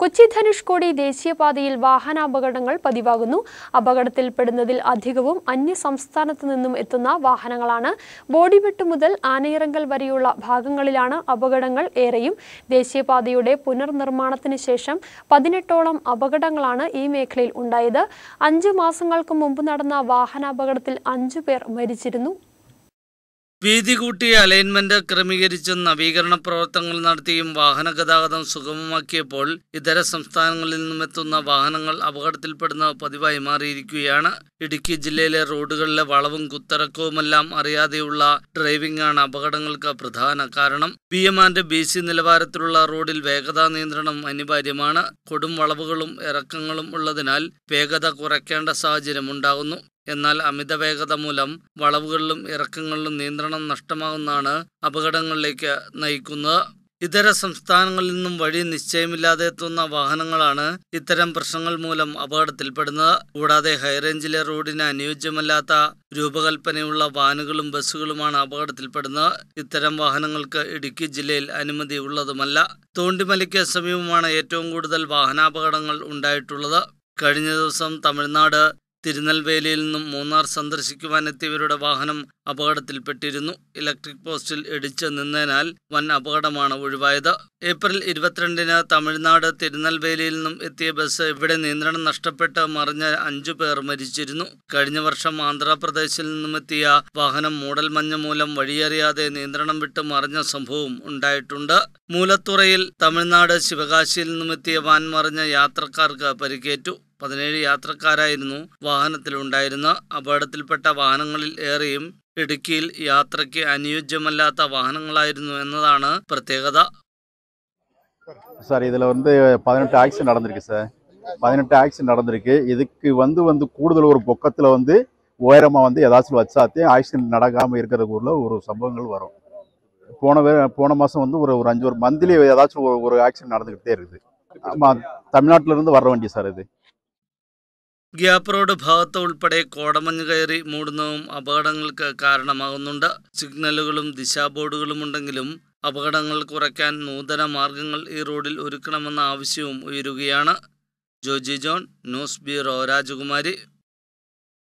കൊച്ചി ധനുഷ്കോടി ദേശീയപാതയിൽ വാഹനാപകടങ്ങൾ പതിവാകുന്നു അപകടത്തിൽപ്പെടുന്നതിൽ അധികവും അന്യ സംസ്ഥാനത്തു നിന്നും എത്തുന്ന വാഹനങ്ങളാണ് ബോഡിവെട്ട് മുതൽ ആനയിറങ്കൽ വരെയുള്ള ഭാഗങ്ങളിലാണ് അപകടങ്ങൾ ഏറെയും ദേശീയപാതയുടെ പുനർനിർമ്മാണത്തിന് ശേഷം പതിനെട്ടോളം അപകടങ്ങളാണ് ഈ മേഖലയിൽ ഉണ്ടായത് അഞ്ച് മാസങ്ങൾക്ക് മുമ്പ് നടന്ന വാഹനാപകടത്തിൽ അഞ്ചു പേർ മരിച്ചിരുന്നു വീതി കൂട്ടി അലൈൻമെന്റ് ക്രമീകരിച്ചും നവീകരണ പ്രവർത്തനങ്ങൾ നടത്തിയും വാഹന ഗതാഗതം സുഗമമാക്കിയപ്പോൾ ഇതര സംസ്ഥാനങ്ങളിൽ നിന്നുമെത്തുന്ന വാഹനങ്ങൾ അപകടത്തിൽപ്പെടുന്ന പതിവായി മാറിയിരിക്കുകയാണ് ഇടുക്കി ജില്ലയിലെ റോഡുകളിലെ വളവും കുത്തിറക്കവുമെല്ലാം അറിയാതെയുള്ള ഡ്രൈവിംഗ് ആണ് അപകടങ്ങൾക്ക് പ്രധാന കാരണം B M and B C നിലവാരത്തിലുള്ള റോഡിൽ വേഗതാ നിയന്ത്രണം അനിവാര്യമാണ് കൊടും വളവുകളും ഇറക്കങ്ങളും ഉള്ളതിനാൽ വേഗത കുറയ്ക്കേണ്ട സാഹചര്യം ഉണ്ടാകുന്നു എന്നാൽ അമിത വേഗത മൂലം വളവുകളിലും ഇറക്കങ്ങളിലും നിയന്ത്രണം നഷ്ടമാകുന്നതാണ് അപകടങ്ങളിലേക്ക് നയിക്കുന്നത് ഇതര സംസ്ഥാനങ്ങളിൽ നിന്നും വഴി നിശ്ചയമില്ലാതെ എത്തുന്ന വാഹനങ്ങളാണ് ഇത്തരം പ്രശ്നങ്ങൾ മൂലം അപകടത്തിൽപ്പെടുന്നത് കൂടാതെ ഹൈറേഞ്ചിലെ റോഡിന് അനുയോജ്യമല്ലാത്ത രൂപകൽപ്പനയുള്ള വാനുകളും ബസ്സുകളുമാണ് അപകടത്തിൽപ്പെടുന്നത് ഇത്തരം വാഹനങ്ങൾക്ക് ഇടുക്കി ജില്ലയിൽ അനുമതി ഉള്ളതുമല്ല തോണ്ടിമലയ്ക്ക് സമീപമാണ് ഏറ്റവും കൂടുതൽ വാഹനാപകടങ്ങൾ ഉണ്ടായിട്ടുള്ളത് കഴിഞ്ഞ ദിവസം തമിഴ്നാട് തിരുനെൽവേലിയിൽ നിന്നും മൂന്നാർ സന്ദർശിക്കുവാനെത്തിയവരുടെ വാഹനം അപകടത്തിൽപ്പെട്ടിരുന്നു ഇലക്ട്രിക് പോസ്റ്റിൽ ഇടിച്ചു നിന്നതിനാൽ വൻ അപകടമാണ് ഒഴിവായത് ഏപ്രിൽ ഇരുപത്തിരണ്ടിന് തമിഴ്നാട് തിരുനെൽവേലിയിൽ നിന്നും എത്തിയ ബസ് ഇവിടെ നിയന്ത്രണം നഷ്ടപ്പെട്ട് മറിഞ്ഞ അഞ്ചു പേർ മരിച്ചിരുന്നു കഴിഞ്ഞ വർഷം ആന്ധ്രാപ്രദേശിൽ നിന്നും എത്തിയ വാഹനം മൂടൽമഞ്ഞ് മൂലം വഴിയറിയാതെ നിയന്ത്രണം വിട്ട് മറിഞ്ഞ സംഭവവും ഉണ്ടായിട്ടുണ്ട് മൂലത്തുറയിൽ തമിഴ്നാട് ശിവകാശിയിൽ നിന്നും എത്തിയ വാൻ മറിഞ്ഞ യാത്രക്കാർക്ക് പരിക്കേറ്റു പതിനേഴ് യാത്രക്കാരായിരുന്നു വാഹനത്തിലുണ്ടായിരുന്ന അപകടത്തിൽപ്പെട്ട വാഹനങ്ങളിൽ ഏറെയും ഇടുക്കിയിൽ യാത്രയ്ക്ക് അനുയോജ്യമല്ലാത്ത വാഹനങ്ങളായിരുന്നു എന്നതാണ് പ്രത്യേകത சார் இதில் வந்து பதினெட்டு ஆக்சிடென்ட் நடந்திருக்கு சார் பதினெட்டு ஆக்சிடென்ட் நடந்திருக்கு இதுக்கு வந்து வந்து கூடுதல் ஒரு பொக்கத்தில் வந்து உயரமாக வந்து ஏதாச்சும் வச்சாத்தே ஆக்சிடென்ட் நடக்காமல் இருக்கிற ஊரில் ஒரு சம்பவங்கள் வரும் போன வே போன மாதம் வந்து ஒரு ஒரு அஞ்சு ஒரு மந்த்லி ஏதாச்சும் ஒரு ஒரு ஆக்சிடென்ட் நடந்துக்கிட்டே இருக்குது ஆமாம் தமிழ்நாட்டிலேருந்து வர வண்டி சார் இது ഗ്യാപ് റോഡ് ഭാഗത്ത് ഉൾപ്പെടെ കോടമഞ്ഞ് കയറി മൂടുന്നതും അപകടങ്ങൾക്ക് കാരണമാകുന്നുണ്ട് സിഗ്നലുകളും ദിശാബോർഡുകളും ഉണ്ടെങ്കിലും അപകടങ്ങൾ കുറയ്ക്കാൻ നൂതന മാർഗങ്ങൾ ഈ റോഡിൽ ഒരുക്കണമെന്ന ആവശ്യവും ഉയരുകയാണ് ജോജി ജോൺ ന്യൂസ് ബ്യൂറോ രാജകുമാരി